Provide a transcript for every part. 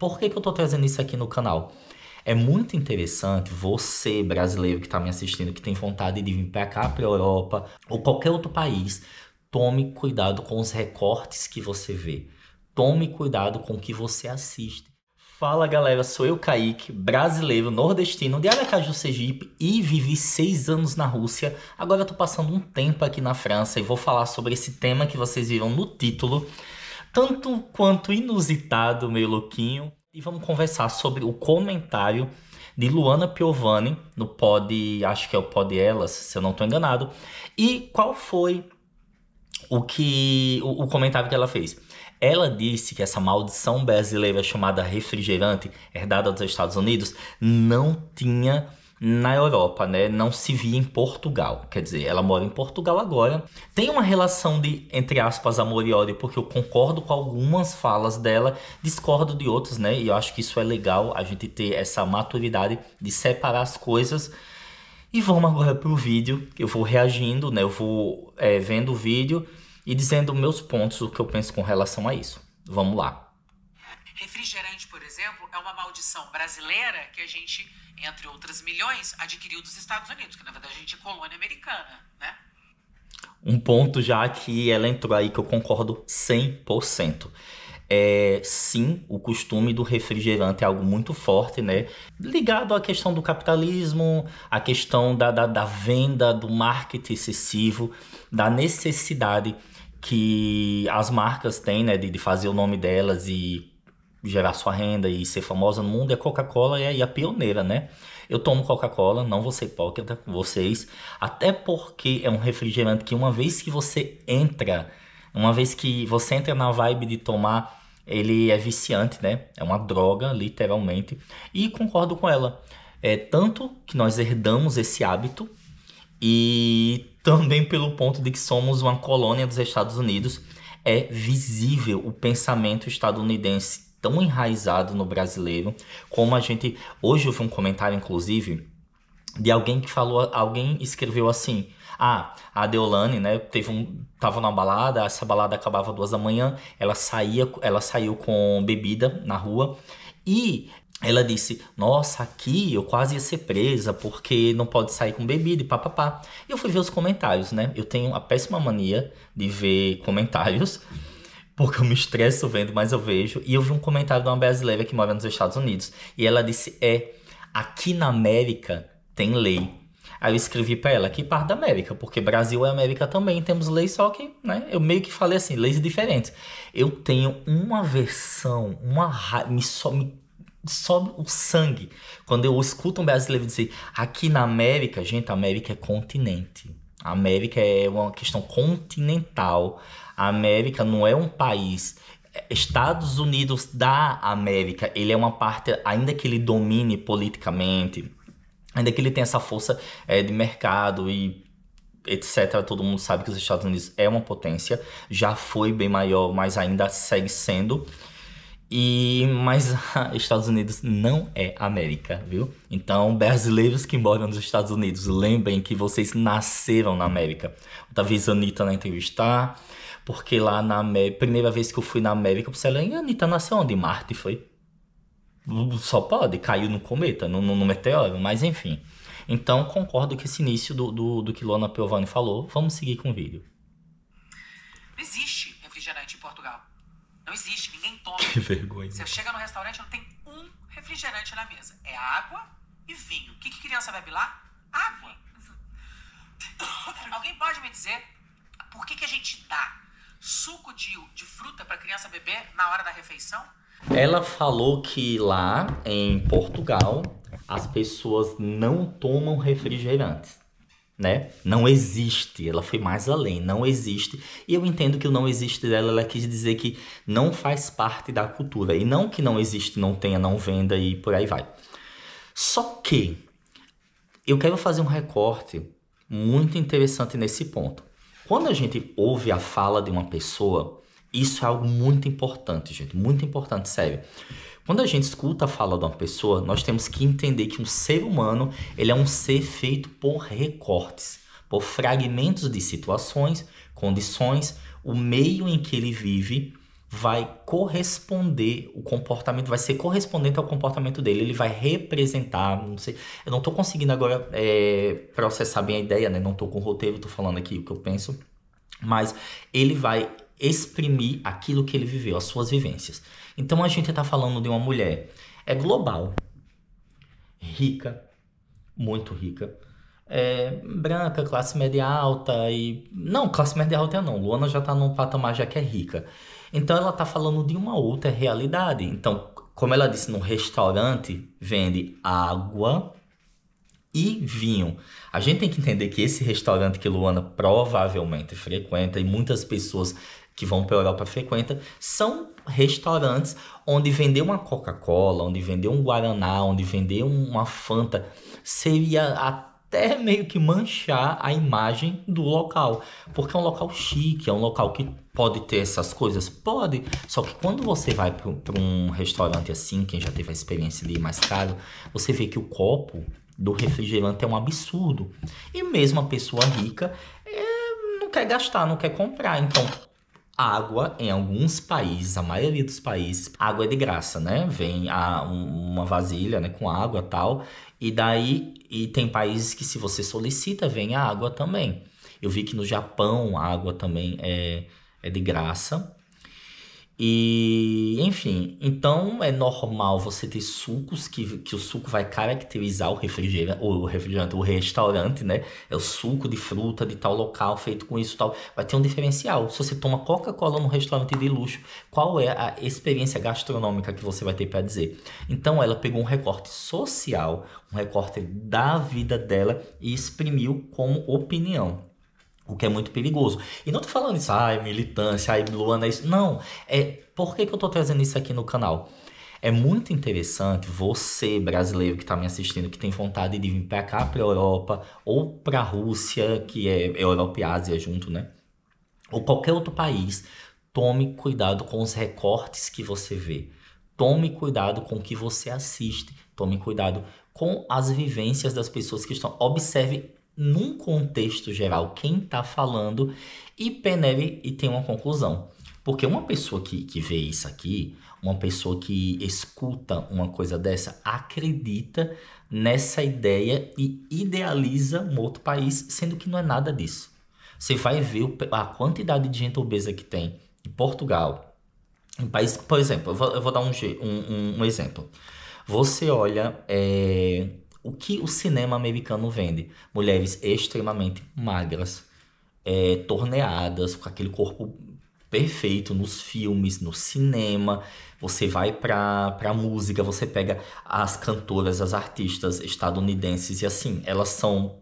Por que, que eu estou trazendo isso aqui no canal? É muito interessante você, brasileiro que está me assistindo, que tem vontade de vir para cá, para a Europa ou qualquer outro país, tome cuidado com os recortes que você vê. Tome cuidado com o que você assiste. Fala galera, sou eu, Kaique, brasileiro, nordestino, de Aracaju, Sergipe e vivi seis anos na Rússia. Agora estou passando um tempo aqui na França e vou falar sobre esse tema que vocês viram no título tanto quanto inusitado, meio louquinho. E vamos conversar sobre o comentário de Luana Piovani no pod, acho que é o pod Elas, se eu não estou enganado. E qual foi o que o, o, comentário que ela fez? Ela disse que essa maldição brasileira chamada refrigerante, herdada dos Estados Unidos, não tinha na Europa, né? Não se via em Portugal. Quer dizer, ela mora em Portugal agora. Tem uma relação de, entre aspas, amor e ódio, porque eu concordo com algumas falas dela, discordo de outras, né? E eu acho que isso é legal, a gente ter essa maturidade de separar as coisas. E vamos agora pro vídeo. Eu vou reagindo, né? Eu vou é, vendo o vídeo e dizendo meus pontos, o que eu penso com relação a isso. Vamos lá. Refrigerante é uma maldição brasileira que a gente, entre outras milhões, adquiriu dos Estados Unidos, que na verdade a gente é colônia americana, né? Um ponto já que ela entrou aí que eu concordo 100%. É, sim, o costume do refrigerante é algo muito forte, né? Ligado à questão do capitalismo, à questão da, da, da venda, do marketing excessivo, da necessidade que as marcas têm, né, de, de fazer o nome delas e gerar sua renda e ser famosa no mundo, e é a Coca-Cola é a pioneira, né? Eu tomo Coca-Cola, não vou ser hipócrita com vocês, até porque é um refrigerante que uma vez que você entra, uma vez que você entra na vibe de tomar, ele é viciante, né? É uma droga, literalmente. E concordo com ela. É tanto que nós herdamos esse hábito e também pelo ponto de que somos uma colônia dos Estados Unidos, é visível o pensamento estadunidense tão enraizado no brasileiro, como a gente. Hoje eu vi um comentário, inclusive, de alguém que falou, alguém escreveu assim. Ah, a Deolane, né, teve um, tava numa balada, essa balada acabava duas da manhã, ela saía, ela saiu com bebida na rua e ela disse: Nossa, aqui eu quase ia ser presa porque não pode sair com bebida e papapá. E eu fui ver os comentários, né? Eu tenho a péssima mania de ver comentários porque eu me estresso vendo, mas eu vejo. E eu vi um comentário de uma brasileira que mora nos Estados Unidos. E ela disse: É, aqui na América tem lei. Aí eu escrevi para ela que parte da América, porque Brasil é América também, temos lei só que, né, eu meio que falei assim, leis diferentes. Eu tenho uma versão, uma raiva, me, sobe o sangue quando eu escuto um brasileiro dizer aqui na América, gente, a América é continente. A América é uma questão continental. A América não é um país. Estados Unidos da América, ele é uma parte, ainda que ele domine politicamente, ainda que ele tenha essa força é, de mercado e etc. Todo mundo sabe que os Estados Unidos é uma potência, já foi bem maior, mas ainda segue sendo. E mas Estados Unidos não é América, viu? Então, brasileiros que moram nos Estados Unidos, lembrem que vocês nasceram na América. Eu tava Anitta na entrevista, porque lá na América, primeira vez que eu fui na América, eu pensei, Anitta nasceu onde? Marte foi? Só pode, caiu no cometa, no, no, no meteoro, mas enfim. Então, concordo com esse início do, do, do que Lona Piovani falou. Vamos seguir com o vídeo. Não existe refrigerante em Portugal. Não existe, ninguém toma. Que vergonha. Você chega no restaurante, não tem um refrigerante na mesa. É água e vinho. O que, que criança bebe lá? Água. Alguém pode me dizer por que, que a gente dá suco de, de fruta para criança beber na hora da refeição? Ela falou que lá em Portugal as pessoas não tomam refrigerantes, né? Não existe. Ela foi mais além, não existe. E eu entendo que o não existe dela, ela quis dizer que não faz parte da cultura. E não que não existe, não tenha, não venda e por aí vai. Só que eu quero fazer um recorte muito interessante nesse ponto. Quando a gente ouve a fala de uma pessoa, isso é algo muito importante, gente, muito importante, sério. Quando a gente escuta a fala de uma pessoa, nós temos que entender que um ser humano, ele é um ser feito por recortes, por fragmentos de situações, condições, o meio em que ele vive vai corresponder, o comportamento vai ser correspondente ao comportamento dele, ele vai representar, não sei, eu não estou conseguindo agora é, processar bem a ideia, né? Não estou com o roteiro, estou falando aqui o que eu penso, mas ele vai exprimir aquilo que ele viveu, as suas vivências. Então a gente está falando de uma mulher é global, rica, muito rica, é, branca, classe média alta e não classe média alta não, Luana já está num patamar já que é rica então ela está falando de uma outra realidade. Então, como ela disse, no restaurante vende água e vinho. A gente tem que entender que esse restaurante que Luana provavelmente frequenta e muitas pessoas que vão para a Europa frequentam são restaurantes onde vender uma Coca-Cola, onde vender um Guaraná, onde vender uma Fanta seria até meio que manchar a imagem do local, porque é um local chique, é um local que pode ter essas coisas, pode, só que quando você vai para um restaurante assim, quem já teve a experiência de ir mais caro, você vê que o copo do refrigerante é um absurdo. E mesmo a pessoa rica é, não quer gastar, não quer comprar, então água em alguns países, a maioria dos países, água é de graça, né? Vem a, ah, uma vasilha né, com água tal. E daí, e tem países que se você solicita, vem a água também. Eu vi que no Japão a água também é, é de graça. E, enfim, então é normal você ter sucos que, que o suco vai caracterizar o refrigerante, o refrigerante, o restaurante, né? É o suco de fruta de tal local, feito com isso tal. Vai ter um diferencial. Se você toma Coca-Cola num restaurante de luxo, qual é a experiência gastronômica que você vai ter para dizer? Então ela pegou um recorte social, um recorte da vida dela e exprimiu como opinião. O que é muito perigoso. E não tô falando isso, ai, militância, ai, Luana, isso. Não. É, por que, que eu tô trazendo isso aqui no canal? É muito interessante você, brasileiro que está me assistindo, que tem vontade de vir para cá, para a Europa, ou para a Rússia, que é Europa e Ásia junto, né? Ou qualquer outro país, tome cuidado com os recortes que você vê. Tome cuidado com o que você assiste. Tome cuidado com as vivências das pessoas que estão. Observe num contexto geral, quem está falando e peneire e tem uma conclusão. Porque uma pessoa que, que vê isso aqui, uma pessoa que escuta uma coisa dessa, acredita nessa ideia e idealiza um outro país, sendo que não é nada disso. Você vai ver a quantidade de gente obesa que tem em Portugal, em países, por exemplo, eu vou, eu vou dar um, um, um exemplo. Você olha é, o que o cinema americano vende? Mulheres extremamente magras, é, torneadas, com aquele corpo perfeito nos filmes, no cinema. Você vai para pra música, você pega as cantoras, as artistas estadunidenses e assim, elas são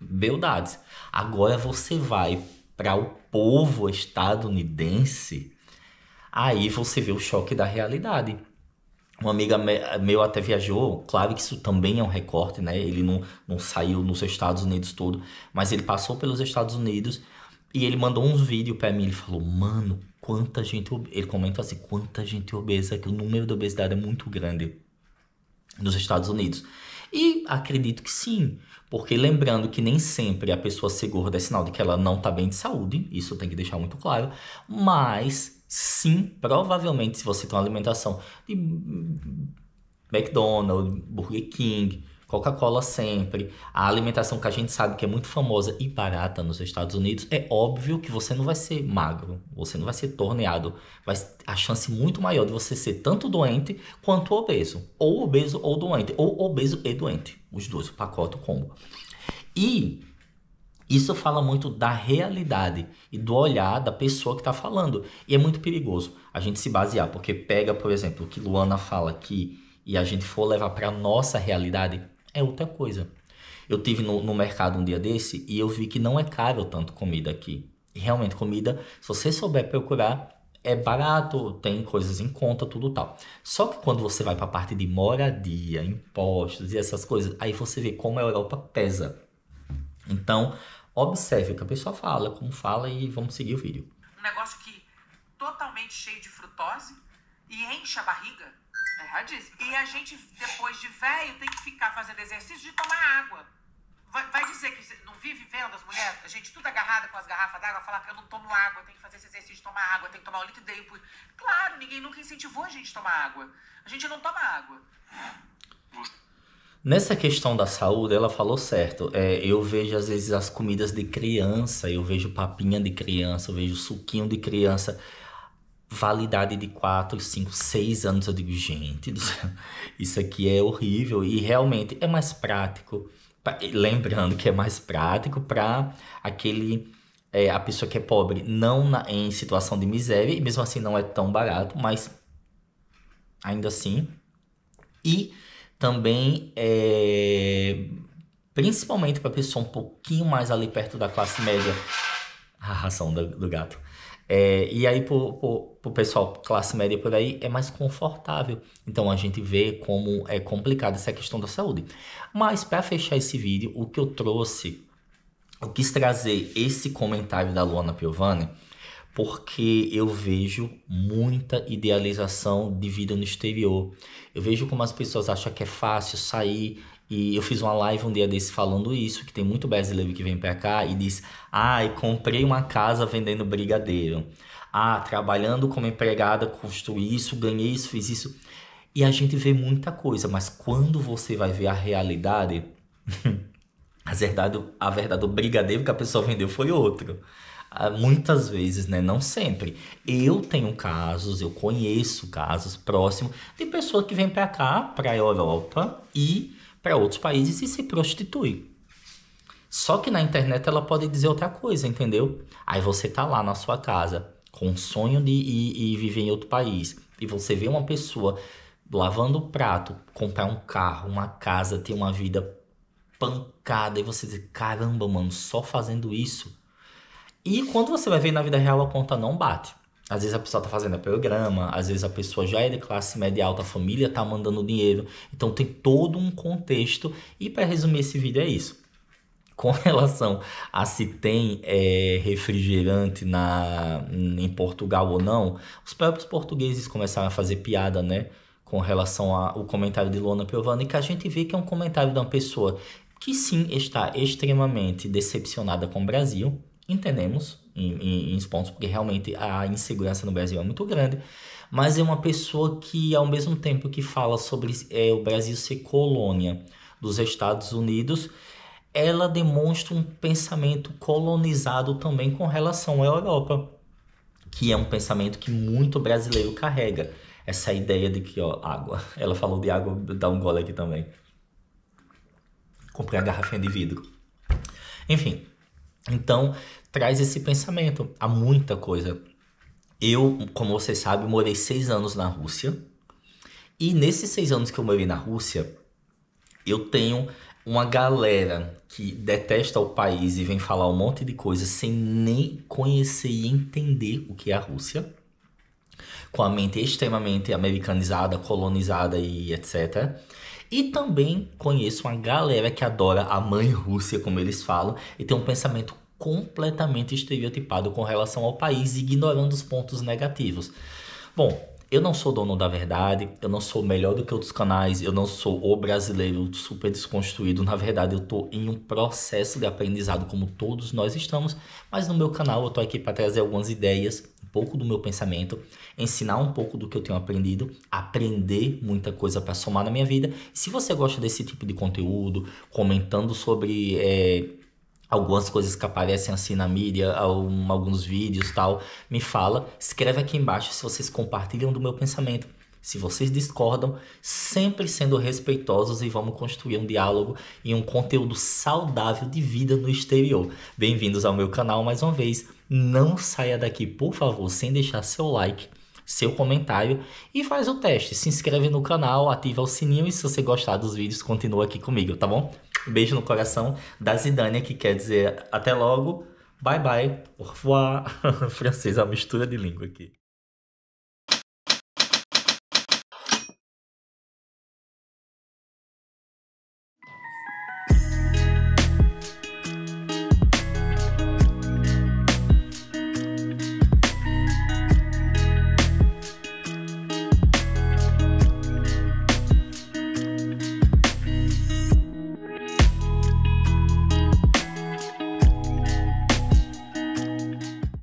beldades. Agora você vai para o povo estadunidense, aí você vê o choque da realidade uma amiga meu até viajou, claro que isso também é um recorte, né? Ele não, não saiu nos Estados Unidos todo, mas ele passou pelos Estados Unidos e ele mandou uns vídeos para mim. Ele falou, mano, quanta gente. Ele comenta assim: quanta gente obesa, que o número de obesidade é muito grande nos Estados Unidos. E acredito que sim, porque lembrando que nem sempre a pessoa ser gorda é sinal de que ela não tá bem de saúde, isso tem que deixar muito claro, mas sim, provavelmente, se você tem uma alimentação de McDonald's, Burger King, Coca-Cola sempre, a alimentação que a gente sabe que é muito famosa e barata nos Estados Unidos, é óbvio que você não vai ser magro, você não vai ser torneado. Vai a chance muito maior de você ser tanto doente quanto obeso. Ou obeso ou doente, ou obeso e doente. Os dois, o pacote, o combo. E isso fala muito da realidade e do olhar da pessoa que está falando. E é muito perigoso a gente se basear, porque pega, por exemplo, o que Luana fala aqui e a gente for levar para nossa realidade, é outra coisa. Eu tive no, no, mercado um dia desse e eu vi que não é caro tanto comida aqui. E realmente, comida, se você souber procurar, é barato, tem coisas em conta, tudo tal. Só que quando você vai para a parte de moradia, impostos e essas coisas, aí você vê como a Europa pesa então, observe o que a pessoa fala, como fala e vamos seguir o vídeo. Um negócio que totalmente cheio de frutose e enche a barriga. É erradíssimo. E a gente, depois de velho, tem que ficar fazendo exercício de tomar água. Vai, vai dizer que não vive vendo as mulheres? A gente tudo agarrada com as garrafas d'água, falar que eu não tomo água, tem que fazer esse exercício de tomar água, tem que tomar um litro e por... Claro, ninguém nunca incentivou a gente a tomar água. A gente não toma água. Você Nessa questão da saúde, ela falou certo. É, eu vejo, às vezes, as comidas de criança, eu vejo papinha de criança, eu vejo suquinho de criança, validade de 4, 5, 6 anos. Eu digo, gente, isso aqui é horrível. E realmente é mais prático. Lembrando que é mais prático para aquele. É, a pessoa que é pobre, não na, em situação de miséria, e mesmo assim não é tão barato, mas ainda assim. E também é, principalmente para pessoa um pouquinho mais ali perto da classe média, a ração do, do gato. É, e aí, para o pessoal classe média por aí, é mais confortável. Então, a gente vê como é complicada essa questão da saúde. Mas, para fechar esse vídeo, o que eu trouxe, eu quis trazer esse comentário da Luana Piovani, porque eu vejo muita idealização de vida no exterior. Eu vejo como as pessoas acham que é fácil sair. E eu fiz uma live um dia desse falando isso, que tem muito brasileiro que vem para cá e diz: "Ai, ah, comprei uma casa vendendo brigadeiro. Ah, trabalhando como empregada, construí isso, ganhei isso, fiz isso". E a gente vê muita coisa, mas quando você vai ver a realidade, a verdade, a verdade, do brigadeiro que a pessoa vendeu foi outro. Ah, muitas vezes, né? Não sempre. Eu tenho casos, eu conheço casos próximos de pessoas que vêm para cá, para a Europa e para outros países e se prostitui. Só que na internet ela pode dizer outra coisa, entendeu? Aí você tá lá na sua casa com o sonho de ir, ir viver em outro país e você vê uma pessoa lavando o prato, comprar um carro, uma casa, ter uma vida pancada e você diz: caramba, mano, só fazendo isso e quando você vai ver na vida real, a conta não bate. Às vezes a pessoa está fazendo a programa, às vezes a pessoa já é de classe média alta, a família está mandando dinheiro. Então tem todo um contexto. E para resumir esse vídeo é isso. Com relação a se tem é, refrigerante na, em Portugal ou não, os próprios portugueses começaram a fazer piada, né? Com relação ao comentário de Lona Piovani, que a gente vê que é um comentário de uma pessoa que sim está extremamente decepcionada com o Brasil, Entendemos em, em, em pontos, porque realmente a insegurança no Brasil é muito grande, mas é uma pessoa que, ao mesmo tempo que fala sobre é, o Brasil ser colônia dos Estados Unidos, ela demonstra um pensamento colonizado também com relação à Europa, que é um pensamento que muito brasileiro carrega. Essa ideia de que, ó, água. Ela falou de água, dá um gole aqui também. Comprei a garrafinha de vidro. Enfim, então, traz esse pensamento. Há muita coisa. Eu, como você sabe, morei seis anos na Rússia. E nesses seis anos que eu morei na Rússia, eu tenho uma galera que detesta o país e vem falar um monte de coisa sem nem conhecer e entender o que é a Rússia, com a mente extremamente americanizada, colonizada e etc. E também conheço uma galera que adora a mãe Rússia, como eles falam, e tem um pensamento completamente estereotipado com relação ao país, ignorando os pontos negativos. Bom, eu não sou dono da verdade, eu não sou melhor do que outros canais, eu não sou o brasileiro super desconstruído. Na verdade, eu tô em um processo de aprendizado como todos nós estamos, mas no meu canal eu tô aqui para trazer algumas ideias pouco do meu pensamento, ensinar um pouco do que eu tenho aprendido, aprender muita coisa para somar na minha vida. E se você gosta desse tipo de conteúdo, comentando sobre. É, algumas coisas que aparecem assim na mídia, alguns vídeos tal, me fala, escreve aqui embaixo se vocês compartilham do meu pensamento. Se vocês discordam, sempre sendo respeitosos e vamos construir um diálogo e um conteúdo saudável de vida no exterior. Bem-vindos ao meu canal mais uma vez. Não saia daqui, por favor, sem deixar seu like seu comentário e faz o teste. Se inscreve no canal, ativa o sininho e se você gostar dos vídeos, continua aqui comigo, tá bom? Beijo no coração da Zidane, que quer dizer até logo, bye bye, au revoir. Francês, é a mistura de língua aqui.